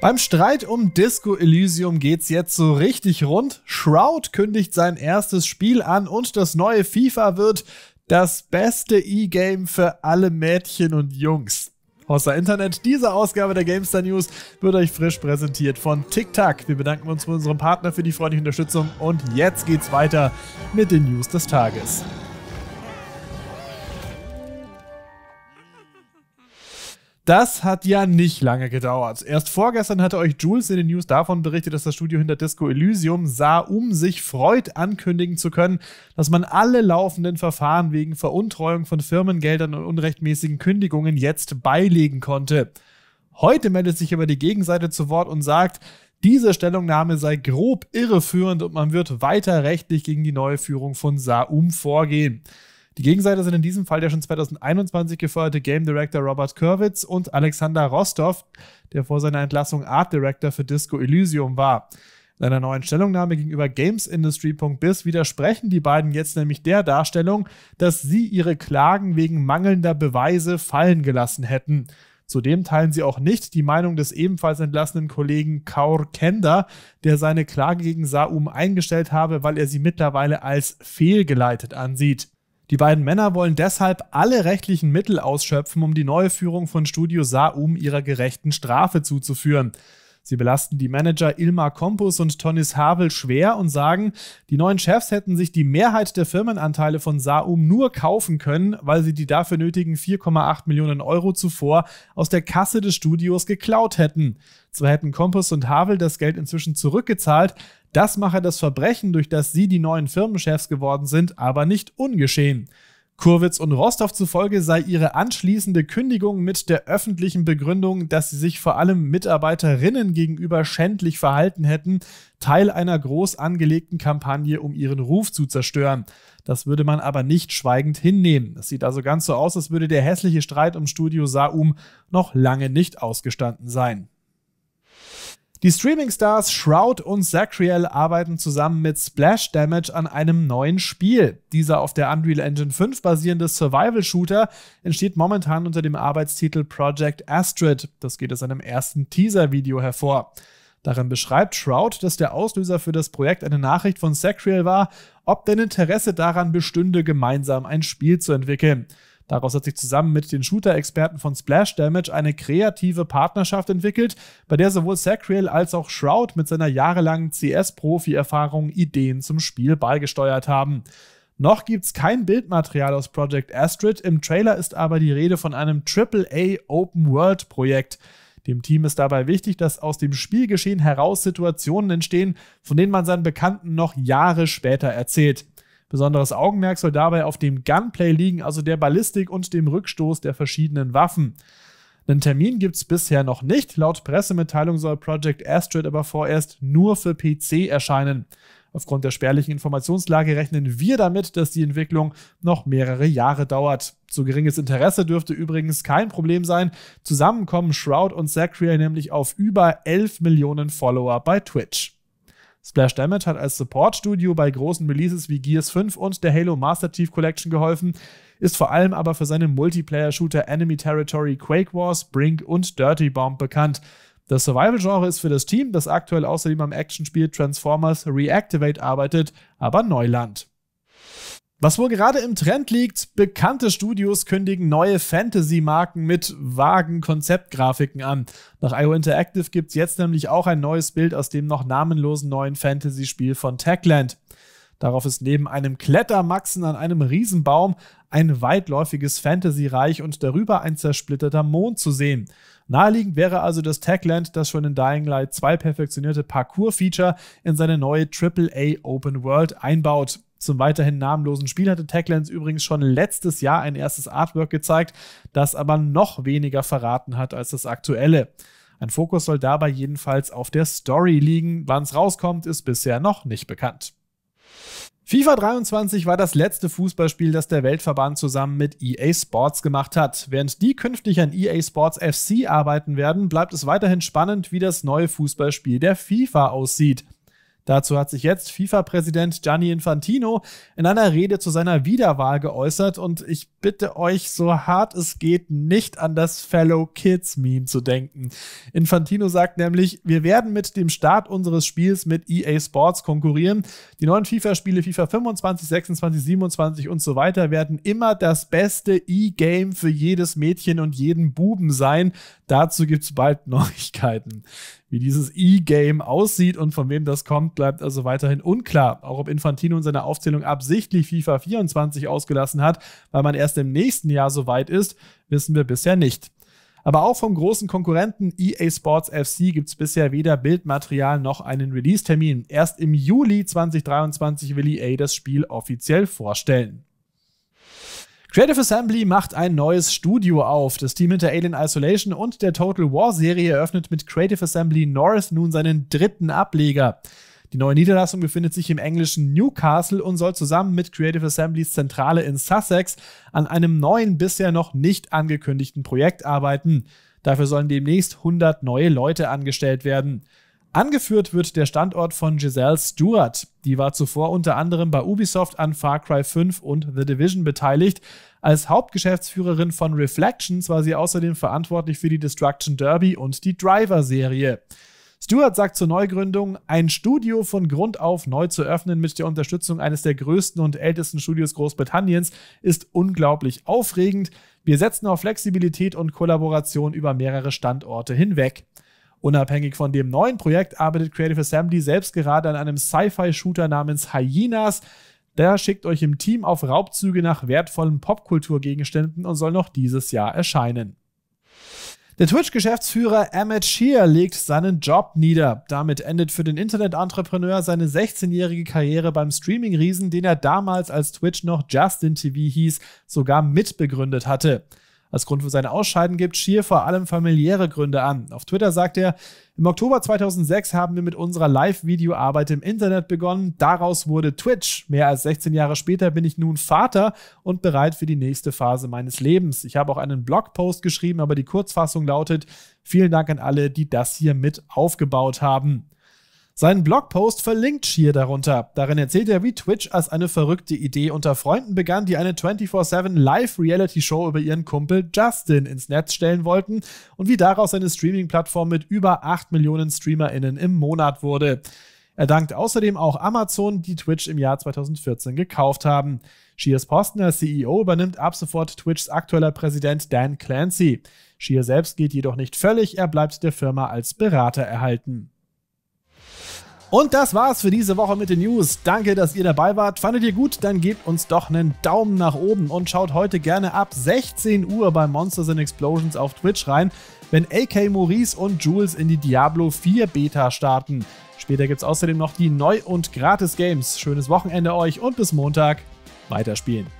Beim Streit um Disco Elysium geht's jetzt so richtig rund. Shroud kündigt sein erstes Spiel an und das neue FIFA wird das beste E-Game für alle Mädchen und Jungs. Außer Internet, diese Ausgabe der Gamestar News wird euch frisch präsentiert von TikTok. Wir bedanken uns bei unserem Partner für die freundliche Unterstützung und jetzt geht's weiter mit den News des Tages. Das hat ja nicht lange gedauert. Erst vorgestern hatte euch Jules in den News davon berichtet, dass das Studio hinter Disco Elysium sah, um sich freut ankündigen zu können, dass man alle laufenden Verfahren wegen Veruntreuung von Firmengeldern und unrechtmäßigen Kündigungen jetzt beilegen konnte. Heute meldet sich aber die Gegenseite zu Wort und sagt, diese Stellungnahme sei grob irreführend und man wird weiter rechtlich gegen die neue Führung von Saum vorgehen. Die Gegenseite sind in diesem Fall der schon 2021 gefeuerte Game Director Robert Kurwitz und Alexander Rostov, der vor seiner Entlassung Art Director für Disco Elysium war. In einer neuen Stellungnahme gegenüber GamesIndustry.biz widersprechen die beiden jetzt nämlich der Darstellung, dass sie ihre Klagen wegen mangelnder Beweise fallen gelassen hätten. Zudem teilen sie auch nicht die Meinung des ebenfalls entlassenen Kollegen Kaur Kender, der seine Klage gegen Saum eingestellt habe, weil er sie mittlerweile als fehlgeleitet ansieht. Die beiden Männer wollen deshalb alle rechtlichen Mittel ausschöpfen, um die neue Führung von Studio Saum ihrer gerechten Strafe zuzuführen. Sie belasten die Manager Ilmar Kompus und Tonis Havel schwer und sagen, die neuen Chefs hätten sich die Mehrheit der Firmenanteile von Saum nur kaufen können, weil sie die dafür nötigen 4,8 Millionen Euro zuvor aus der Kasse des Studios geklaut hätten. Zwar hätten Kompus und Havel das Geld inzwischen zurückgezahlt, das mache das Verbrechen, durch das sie die neuen Firmenchefs geworden sind, aber nicht ungeschehen. Kurwitz und Rostov zufolge sei ihre anschließende Kündigung mit der öffentlichen Begründung, dass sie sich vor allem Mitarbeiterinnen gegenüber schändlich verhalten hätten, Teil einer groß angelegten Kampagne, um ihren Ruf zu zerstören. Das würde man aber nicht schweigend hinnehmen. Es sieht also ganz so aus, als würde der hässliche Streit um Studio Saum noch lange nicht ausgestanden sein. Die Streaming-Stars Shroud und Zacriel arbeiten zusammen mit Splash Damage an einem neuen Spiel. Dieser auf der Unreal Engine 5 basierende Survival-Shooter entsteht momentan unter dem Arbeitstitel Project Astrid. Das geht aus einem ersten Teaser-Video hervor. Darin beschreibt Shroud, dass der Auslöser für das Projekt eine Nachricht von Sacriel war, ob denn Interesse daran bestünde, gemeinsam ein Spiel zu entwickeln. Daraus hat sich zusammen mit den Shooter-Experten von Splash Damage eine kreative Partnerschaft entwickelt, bei der sowohl Sacriel als auch Shroud mit seiner jahrelangen CS-Profi-Erfahrung Ideen zum Spiel beigesteuert haben. Noch gibt's kein Bildmaterial aus Project Astrid, im Trailer ist aber die Rede von einem AAA Open World Projekt. Dem Team ist dabei wichtig, dass aus dem Spielgeschehen heraus Situationen entstehen, von denen man seinen Bekannten noch Jahre später erzählt. Besonderes Augenmerk soll dabei auf dem Gunplay liegen, also der Ballistik und dem Rückstoß der verschiedenen Waffen. Einen Termin gibt es bisher noch nicht. Laut Pressemitteilung soll Project Astrid aber vorerst nur für PC erscheinen. Aufgrund der spärlichen Informationslage rechnen wir damit, dass die Entwicklung noch mehrere Jahre dauert. Zu geringes Interesse dürfte übrigens kein Problem sein. Zusammen kommen Shroud und Zachary nämlich auf über 11 Millionen Follower bei Twitch. Splash Damage hat als Support-Studio bei großen Releases wie Gears 5 und der Halo Master Chief Collection geholfen, ist vor allem aber für seine Multiplayer-Shooter Enemy Territory, Quake Wars, Brink und Dirty Bomb bekannt. Das Survival-Genre ist für das Team, das aktuell außerdem am Actionspiel Transformers Reactivate arbeitet, aber Neuland. Was wohl gerade im Trend liegt, bekannte Studios kündigen neue Fantasy-Marken mit vagen Konzeptgrafiken an. Nach IO Interactive gibt's jetzt nämlich auch ein neues Bild aus dem noch namenlosen neuen Fantasy-Spiel von Techland. Darauf ist neben einem Klettermaxen an einem Riesenbaum ein weitläufiges Fantasy-Reich und darüber ein zersplitterter Mond zu sehen. Naheliegend wäre also dass Techland, das schon in Dying Light 2 perfektionierte Parkour-Feature in seine neue AAA Open World einbaut zum weiterhin namenlosen Spiel hatte Techlands übrigens schon letztes Jahr ein erstes Artwork gezeigt, das aber noch weniger verraten hat als das aktuelle. Ein Fokus soll dabei jedenfalls auf der Story liegen. Wann es rauskommt, ist bisher noch nicht bekannt. FIFA 23 war das letzte Fußballspiel, das der Weltverband zusammen mit EA Sports gemacht hat. Während die künftig an EA Sports FC arbeiten werden, bleibt es weiterhin spannend, wie das neue Fußballspiel der FIFA aussieht. Dazu hat sich jetzt FIFA-Präsident Gianni Infantino in einer Rede zu seiner Wiederwahl geäußert und ich bitte euch, so hart es geht, nicht an das Fellow Kids Meme zu denken. Infantino sagt nämlich, wir werden mit dem Start unseres Spiels mit EA Sports konkurrieren. Die neuen FIFA-Spiele FIFA 25, 26, 27 und so weiter werden immer das beste E-Game für jedes Mädchen und jeden Buben sein. Dazu gibt es bald Neuigkeiten. Wie dieses E-Game aussieht und von wem das kommt, bleibt also weiterhin unklar. Auch ob Infantino in seiner Aufzählung absichtlich FIFA 24 ausgelassen hat, weil man erst im nächsten Jahr so weit ist, wissen wir bisher nicht. Aber auch vom großen Konkurrenten EA Sports FC gibt es bisher weder Bildmaterial noch einen Release-Termin. Erst im Juli 2023 will EA das Spiel offiziell vorstellen. Creative Assembly macht ein neues Studio auf. Das Team hinter Alien Isolation und der Total War Serie eröffnet mit Creative Assembly North nun seinen dritten Ableger. Die neue Niederlassung befindet sich im englischen Newcastle und soll zusammen mit Creative Assemblies Zentrale in Sussex an einem neuen, bisher noch nicht angekündigten Projekt arbeiten. Dafür sollen demnächst 100 neue Leute angestellt werden. Angeführt wird der Standort von Giselle Stewart. Die war zuvor unter anderem bei Ubisoft an Far Cry 5 und The Division beteiligt. Als Hauptgeschäftsführerin von Reflections war sie außerdem verantwortlich für die Destruction Derby und die Driver-Serie. Stewart sagt zur Neugründung, ein Studio von Grund auf neu zu öffnen mit der Unterstützung eines der größten und ältesten Studios Großbritanniens ist unglaublich aufregend. Wir setzen auf Flexibilität und Kollaboration über mehrere Standorte hinweg. Unabhängig von dem neuen Projekt arbeitet Creative Assembly selbst gerade an einem Sci-Fi-Shooter namens Hyenas. Der schickt euch im Team auf Raubzüge nach wertvollen Popkulturgegenständen und soll noch dieses Jahr erscheinen. Der Twitch-Geschäftsführer Emmett Shear legt seinen Job nieder. Damit endet für den Internet-Entrepreneur seine 16-jährige Karriere beim Streaming-Riesen, den er damals als Twitch noch Justin TV hieß, sogar mitbegründet hatte als Grund für sein Ausscheiden gibt Schier vor allem familiäre Gründe an. Auf Twitter sagt er, im Oktober 2006 haben wir mit unserer Live-Videoarbeit im Internet begonnen. Daraus wurde Twitch. Mehr als 16 Jahre später bin ich nun Vater und bereit für die nächste Phase meines Lebens. Ich habe auch einen Blogpost geschrieben, aber die Kurzfassung lautet, vielen Dank an alle, die das hier mit aufgebaut haben. Seinen Blogpost verlinkt Sheer darunter. Darin erzählt er, wie Twitch als eine verrückte Idee unter Freunden begann, die eine 24-7 Live-Reality-Show über ihren Kumpel Justin ins Netz stellen wollten und wie daraus eine Streaming-Plattform mit über 8 Millionen StreamerInnen im Monat wurde. Er dankt außerdem auch Amazon, die Twitch im Jahr 2014 gekauft haben. Shears Posten als CEO übernimmt ab sofort Twitchs aktueller Präsident Dan Clancy. Shear selbst geht jedoch nicht völlig, er bleibt der Firma als Berater erhalten. Und das war's für diese Woche mit den News. Danke, dass ihr dabei wart. Fandet ihr gut? Dann gebt uns doch einen Daumen nach oben und schaut heute gerne ab 16 Uhr bei Monsters and Explosions auf Twitch rein, wenn AK Maurice und Jules in die Diablo 4 Beta starten. Später gibt's außerdem noch die Neu- und Gratis-Games. Schönes Wochenende euch und bis Montag weiterspielen.